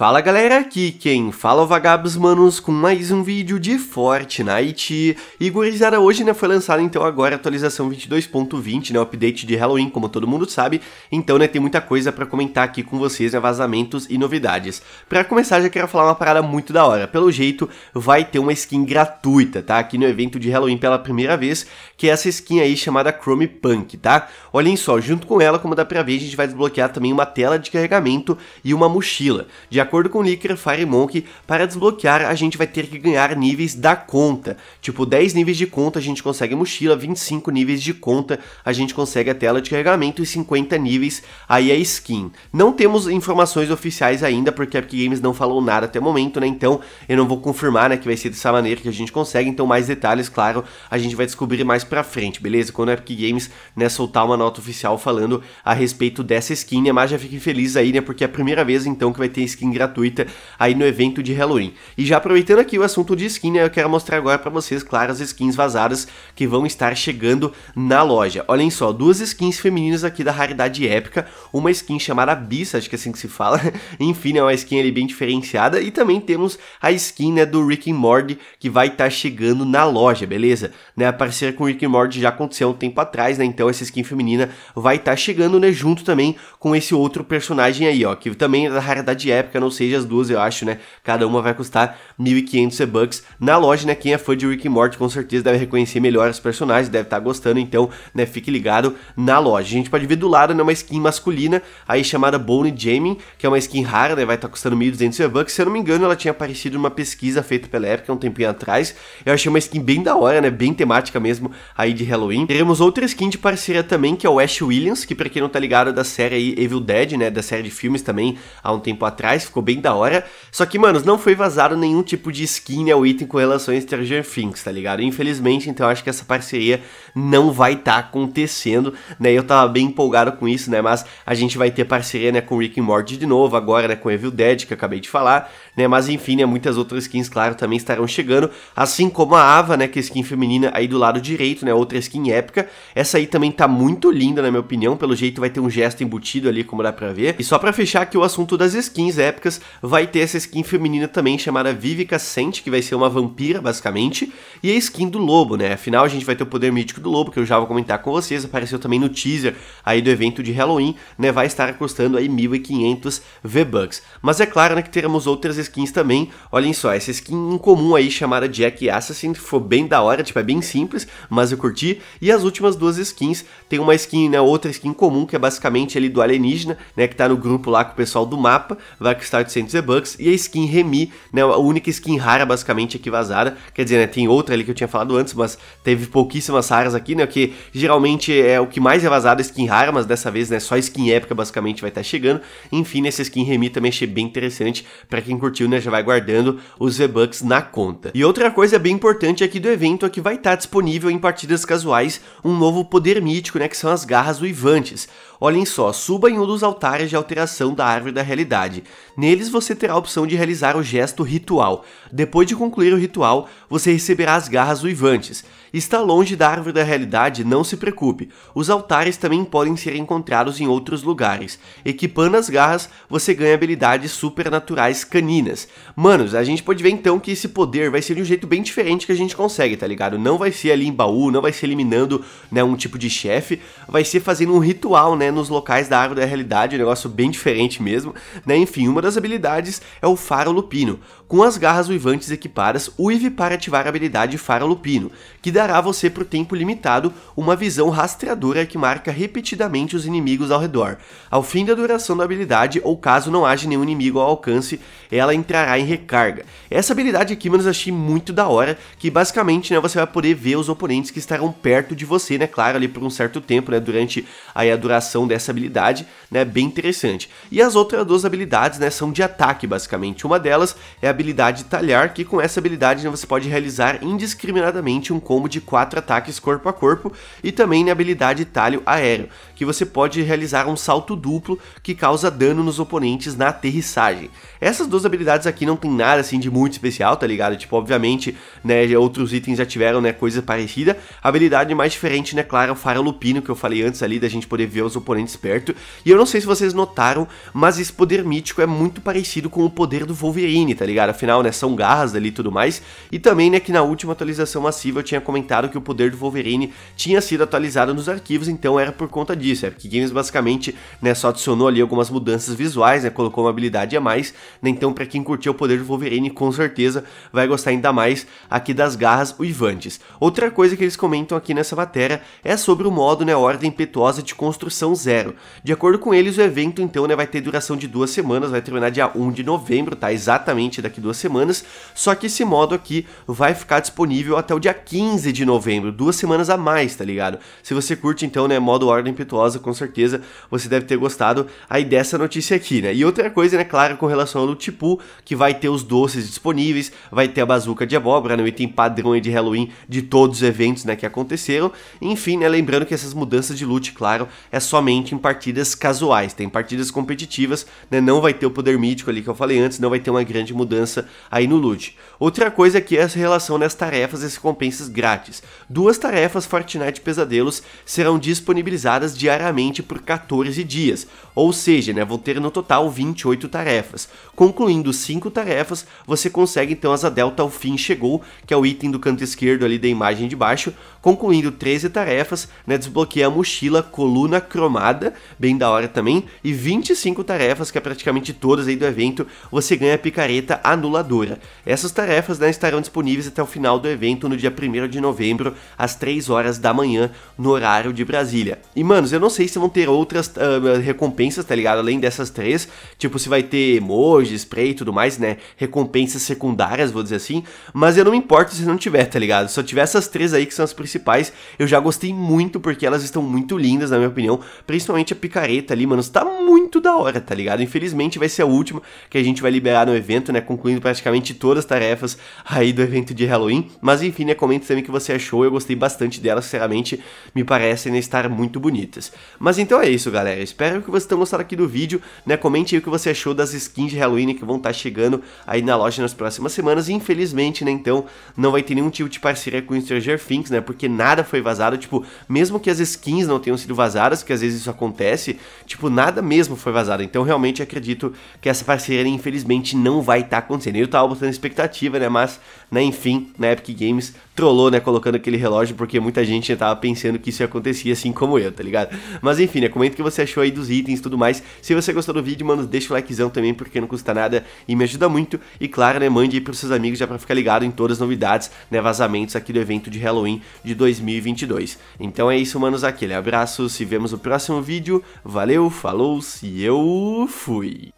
Fala galera, aqui quem fala é o Vagabos Manos com mais um vídeo de Fortnite E gurizada, hoje né, foi lançada então agora a atualização 22.20, né, o update de Halloween, como todo mundo sabe Então né, tem muita coisa pra comentar aqui com vocês, né, vazamentos e novidades Pra começar já quero falar uma parada muito da hora, pelo jeito vai ter uma skin gratuita, tá, aqui no evento de Halloween pela primeira vez Que é essa skin aí chamada Chrome Punk, tá Olhem só, junto com ela, como dá pra ver, a gente vai desbloquear também uma tela de carregamento e uma mochila De acordo com o Licker Fire para desbloquear a gente vai ter que ganhar níveis da conta. Tipo, 10 níveis de conta a gente consegue mochila, 25 níveis de conta a gente consegue a tela de carregamento e 50 níveis aí a é skin. Não temos informações oficiais ainda, porque a Epic Games não falou nada até o momento, né? Então eu não vou confirmar né, que vai ser dessa maneira que a gente consegue. Então, mais detalhes, claro, a gente vai descobrir mais pra frente, beleza? Quando a Epic Games né, soltar uma nota oficial falando a respeito dessa skin, né? Mas já fiquem felizes aí, né? Porque é a primeira vez então que vai ter skin gratuita aí no evento de Halloween. E já aproveitando aqui o assunto de skin, né, eu quero mostrar agora para vocês, claro, as skins vazadas que vão estar chegando na loja. Olhem só, duas skins femininas aqui da raridade épica, uma skin chamada Abyss, acho que é assim que se fala, enfim, é uma skin ali bem diferenciada, e também temos a skin né, do Rick and Morty que vai estar tá chegando na loja, beleza? Né, a parceria com o Rick and Morty já aconteceu um tempo atrás, né, então essa skin feminina vai estar tá chegando né, junto também com esse outro personagem aí, ó, que também é da raridade épica, não seja as duas, eu acho, né? Cada uma vai custar 1.500 bucks na loja, né? Quem é fã de Rick e Morty com certeza deve reconhecer melhor os personagens, deve estar tá gostando, então, né? Fique ligado na loja. A gente pode ver do lado, né? Uma skin masculina, aí chamada Bone Jamie, que é uma skin rara, né? Vai estar tá custando 1.200 bucks. Se eu não me engano, ela tinha aparecido numa pesquisa feita pela época, um tempinho atrás. Eu achei uma skin bem da hora, né? Bem temática mesmo aí de Halloween. Teremos outra skin de parceria também, que é o Ash Williams, que pra quem não tá ligado, é da série aí Evil Dead, né? Da série de filmes também há um tempo atrás ficou bem da hora. Só que, manos, não foi vazado nenhum tipo de skin ao item com relação a Stranger Things, tá ligado? Infelizmente, então acho que essa parceria não vai estar tá acontecendo, né? Eu tava bem empolgado com isso, né? Mas a gente vai ter parceria, né, com Rick and Morty de novo, agora, né, com Evil Dead, que eu acabei de falar, né? Mas enfim, né, muitas outras skins, claro, também estarão chegando, assim como a Ava, né, que é skin feminina aí do lado direito, né? Outra skin épica. Essa aí também tá muito linda, na minha opinião, pelo jeito vai ter um gesto embutido ali, como dá pra ver. E só pra fechar aqui o assunto das skins épicas, épicas, vai ter essa skin feminina também chamada Vivi Cassente, que vai ser uma vampira, basicamente, e a skin do lobo, né? Afinal, a gente vai ter o poder mítico do lobo, que eu já vou comentar com vocês, apareceu também no teaser aí do evento de Halloween, né? Vai estar custando aí 1.500 V-Bucks. Mas é claro, né, que teremos outras skins também. Olhem só, essa skin em comum aí chamada Jack Assassin, foi bem da hora, tipo, é bem simples, mas eu curti. E as últimas duas skins, tem uma skin, né, outra skin comum, que é basicamente ali do alienígena, né, que tá no grupo lá com o pessoal do mapa, vai custar de V-Bucks, e a skin Remy, né, a única skin rara basicamente aqui vazada, quer dizer, né, tem outra ali que eu tinha falado antes, mas teve pouquíssimas raras aqui, né, que geralmente é o que mais é vazado, skin rara, mas dessa vez, né, só skin épica basicamente vai estar tá chegando, enfim, essa skin Remy também achei bem interessante, para quem curtiu, né, já vai guardando os V-Bucks na conta. E outra coisa bem importante aqui do evento é que vai estar tá disponível em partidas casuais um novo poder mítico, né, que são as garras uivantes. Olhem só, suba em um dos altares de alteração da árvore da realidade. Neles você terá a opção de realizar o gesto ritual. Depois de concluir o ritual, você receberá as garras uivantes. Está longe da árvore da realidade, não se preocupe. Os altares também podem ser encontrados em outros lugares. Equipando as garras, você ganha habilidades supernaturais caninas. Manos, a gente pode ver então que esse poder vai ser de um jeito bem diferente que a gente consegue, tá ligado? Não vai ser ali em baú, não vai ser eliminando né, um tipo de chefe, vai ser fazendo um ritual né, nos locais da árvore da realidade, um negócio bem diferente mesmo. Né? Enfim, uma das das habilidades é o Faro Lupino. Com as garras uivantes equipadas, uive para ativar a habilidade Faro Lupino, que dará a você por tempo limitado uma visão rastreadora que marca repetidamente os inimigos ao redor. Ao fim da duração da habilidade, ou caso não haja nenhum inimigo ao alcance, ela entrará em recarga. Essa habilidade aqui, mano, eu achei muito da hora, que basicamente, né, você vai poder ver os oponentes que estarão perto de você, né, claro, ali por um certo tempo, né, durante aí a duração dessa habilidade, né, bem interessante. E as outras duas habilidades, né, de ataque, basicamente. Uma delas é a habilidade Talhar, que com essa habilidade né, você pode realizar indiscriminadamente um combo de 4 ataques corpo a corpo, e também na né, habilidade Talho Aéreo, que você pode realizar um salto duplo que causa dano nos oponentes na aterrissagem. Essas duas habilidades aqui não tem nada assim de muito especial, tá ligado? Tipo, obviamente, né, outros itens já tiveram, né, coisa parecida. A habilidade mais diferente, né, claro, é o Faro Lupino, que eu falei antes ali, da gente poder ver os oponentes perto. E eu não sei se vocês notaram, mas esse poder mítico é muito muito parecido com o poder do Wolverine, tá ligado? Afinal, né, são garras ali e tudo mais. E também, né, que na última atualização massiva eu tinha comentado que o poder do Wolverine tinha sido atualizado nos arquivos, então era por conta disso. É porque Games basicamente, né, só adicionou ali algumas mudanças visuais, né, colocou uma habilidade a mais, né, então para quem curtiu o poder do Wolverine, com certeza vai gostar ainda mais aqui das garras uivantes. Outra coisa que eles comentam aqui nessa matéria é sobre o modo, né, ordem impetuosa de construção zero. De acordo com eles, o evento então, né, vai ter duração de duas semanas, vai ter terminar dia 1 de novembro, tá? Exatamente daqui duas semanas. Só que esse modo aqui vai ficar disponível até o dia 15 de novembro, duas semanas a mais, tá ligado? Se você curte então, né, modo Ordem Pituosa, com certeza você deve ter gostado aí dessa notícia aqui, né? E outra coisa, né, claro, com relação ao Loot Pool, que vai ter os doces disponíveis, vai ter a bazuca de abóbora, né, o item padrão de Halloween de todos os eventos, né, que aconteceram. Enfim, né, lembrando que essas mudanças de loot, claro, é somente em partidas casuais, tem partidas competitivas, né, não vai ter o poder mítico ali que eu falei antes, não vai ter uma grande mudança aí no loot. Outra coisa aqui é a relação nas tarefas e recompensas grátis. Duas tarefas Fortnite Pesadelos serão disponibilizadas diariamente por 14 dias, ou seja, né, vão ter no total 28 tarefas. Concluindo 5 tarefas, você consegue então as Delta ao fim chegou, que é o item do canto esquerdo ali da imagem de baixo, concluindo 13 tarefas, né, desbloqueia a mochila coluna cromada, bem da hora também, e 25 tarefas que é praticamente todo todas aí do evento, você ganha a picareta anuladora. Essas tarefas né, estarão disponíveis até o final do evento no dia 1 de novembro, às 3 horas da manhã, no horário de Brasília. E, manos, eu não sei se vão ter outras uh, recompensas, tá ligado? Além dessas três, tipo, se vai ter emoji, spray e tudo mais, né? Recompensas secundárias, vou dizer assim. Mas eu não me importo se não tiver, tá ligado? Se só tiver essas três aí que são as principais, eu já gostei muito porque elas estão muito lindas, na minha opinião. Principalmente a picareta ali, mano, está muito da hora, tá ligado? Infelizmente vai ser é a última que a gente vai liberar no evento, né? Concluindo praticamente todas as tarefas aí do evento de Halloween. Mas enfim, né? Comenta também o que você achou. Eu gostei bastante delas, sinceramente, me parecem estar muito bonitas. Mas então é isso, galera. Espero que vocês tenham gostado aqui do vídeo, né? Comente aí o que você achou das skins de Halloween que vão estar tá chegando aí na loja nas próximas semanas. E, infelizmente, né? Então, não vai ter nenhum tipo de parceria com Stranger Things, né? Porque nada foi vazado. Tipo, mesmo que as skins não tenham sido vazadas, que às vezes isso acontece, tipo, nada mesmo foi vazado. Então, realmente acredito que essa parceria infelizmente não vai estar tá acontecendo. Eu tava botando expectativa, né? Mas, né, enfim, na Epic Games trollou, né, colocando aquele relógio, porque muita gente já tava pensando que isso ia acontecer assim como eu, tá ligado? Mas enfim, né, comenta o que você achou aí dos itens e tudo mais. Se você gostou do vídeo, mano, deixa o likezão também, porque não custa nada e me ajuda muito. E claro, né, mande aí pros seus amigos já pra ficar ligado em todas as novidades, né, vazamentos aqui do evento de Halloween de 2022. Então é isso, manos, aquele abraço, se vemos no próximo vídeo. Valeu, falou, se eu fui!